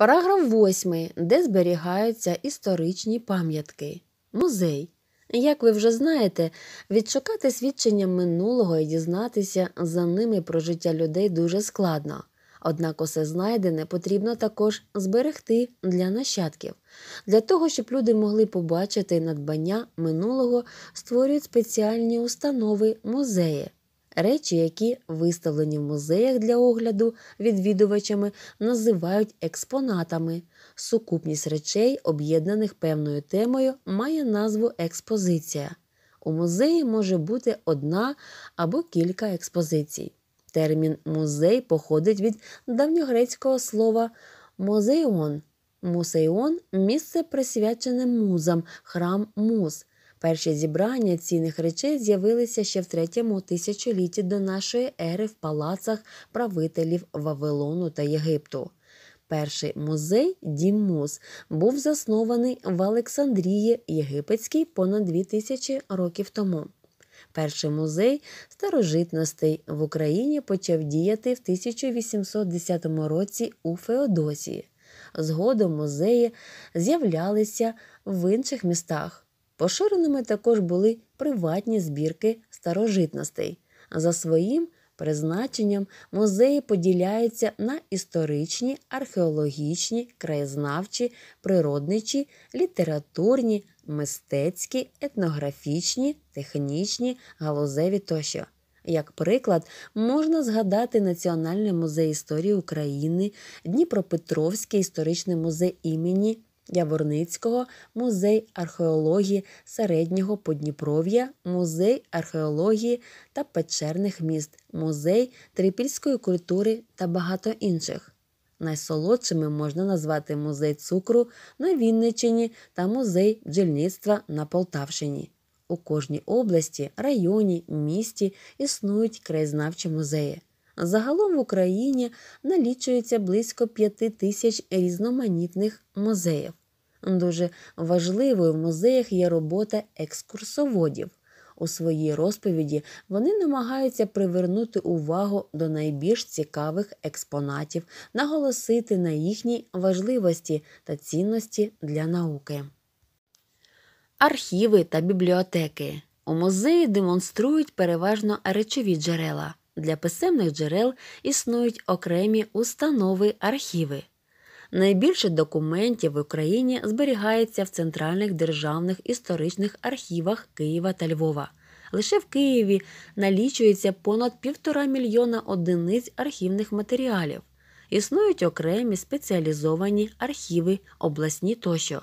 Параграф 8, де зберігаються історичні пам'ятки. Музей. Як ви вже знаєте, відшукати свідчення минулого і дізнатися за ними про життя людей дуже складно. Однак усе знайдене потрібно також зберегти для нащадків. Для того, щоб люди могли побачити надбання минулого, створюють спеціальні установи музеї речі, які виставлені в музеях для огляду відвідувачами, називають експонатами. Сукупність речей, об'єднаних певною темою, має назву експозиція. У музеї може бути одна або кілька експозицій. Термін музей походить від давньогрецького слова музейон. Музейон місце присвячене музам, храм муз. Перші зібрання цінних речей з'явилися ще в третьому тисячолітті до нашої ери в палацах правителів Вавилону та Єгипту. Перший музей Дімус був заснований в Олександрії Єгипетській понад 2000 років тому. Перший музей старожитностей в Україні почав діяти в 1810 році у Феодосії. Згодом музеї з'являлися в інших містах. Поширеними також були приватні збірки старожитностей. За своїм призначенням музеї поділяються на історичні, археологічні, краєзнавчі, природничі, літературні, мистецькі, етнографічні, технічні, галузеві тощо. Як приклад, можна згадати Національний музей історії України, Дніпропетровський історичний музей імені. Яворницького, музей археології середнього Подніпров'я, музей археології та печерних міст, музей трипільської культури та багато інших. Найсолодшими можна назвати музей цукру на Вінничині та музей бджільництва на Полтавщині. У кожній області, районі, місті існують краєзнавчі музеї. Загалом в Україні налічується близько 5 тисяч різноманітних музеїв. Дуже важливою в музеях є робота екскурсоводів. У своїй розповіді вони намагаються привернути увагу до найбільш цікавих експонатів, наголосити на їхній важливості та цінності для науки. Архіви та бібліотеки у музеї демонструють переважно речові джерела. Для писемних джерел існують окремі установи архіви. Найбільше документів в Україні зберігається в центральних державних історичних архівах Києва та Львова. Лише в Києві налічується понад півтора мільйона одиниць архівних матеріалів. Існують окремі спеціалізовані архіви, обласні тощо.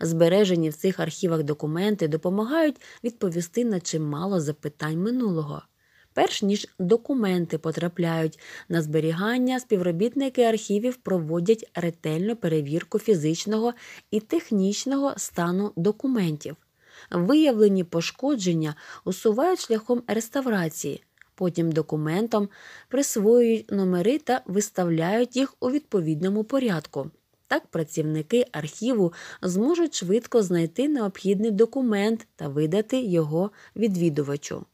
Збережені в цих архівах документи допомагають відповісти на чимало запитань минулого. Перш ніж документи потрапляють на зберігання, співробітники архівів проводять ретельну перевірку фізичного і технічного стану документів. Виявлені пошкодження усувають шляхом реставрації. Потім документом присвоюють номери та виставляють їх у відповідному порядку. Так працівники архіву зможуть швидко знайти необхідний документ та видати його відвідувачу.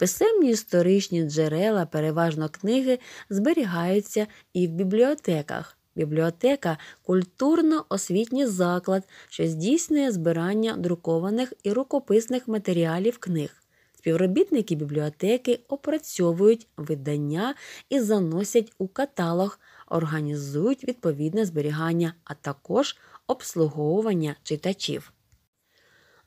Писемні історичні джерела, переважно книги, зберігаються і в бібліотеках. Бібліотека культурно-освітній заклад, що здійснює збирання друкованих і рукописних матеріалів книг. Співробітники бібліотеки опрацьовують видання і заносять у каталог, організують відповідне зберігання, а також обслуговування читачів.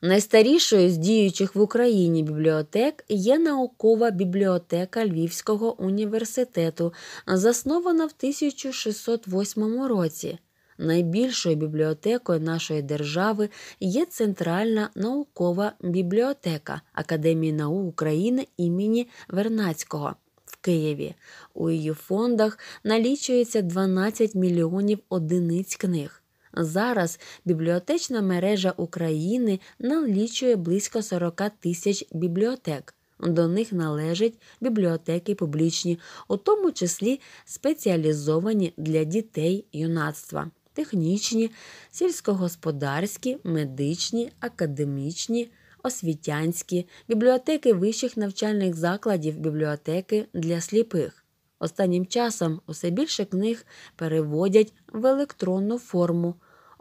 Найстарішою з діючих в Україні бібліотек є наукова бібліотека Львівського університету, заснована в 1608 році. Найбільшою бібліотекою нашої держави є Центральна наукова бібліотека Академії наук України імені Вернацького. Києві у її фондах налічується 12 мільйонів одиниць книг. Зараз бібліотечна мережа України налічує близько 40 тисяч бібліотек. До них належать бібліотеки публічні, у тому числі спеціалізовані для дітей юнацтва. Технічні, сільськогосподарські, медичні, академічні, освітянські, бібліотеки вищих навчальних закладів, бібліотеки для сліпих. Останнім часом усе більше книг переводять в електронну форму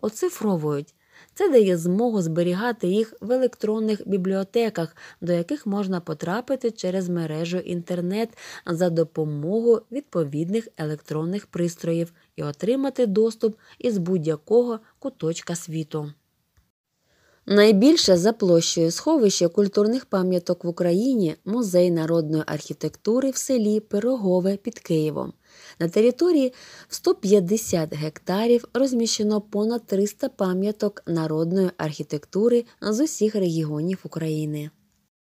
оцифровують. Це дає змогу зберігати їх в електронних бібліотеках, до яких можна потрапити через мережу інтернет за допомогою відповідних електронних пристроїв і отримати доступ із будь-якого куточка світу. Найбільше за площею сховище культурних пам'яток в Україні музей народної архітектури в селі Пирогове під Києвом. На території в 150 гектарів розміщено понад 300 пам'яток народної архітектури з усіх регіонів України.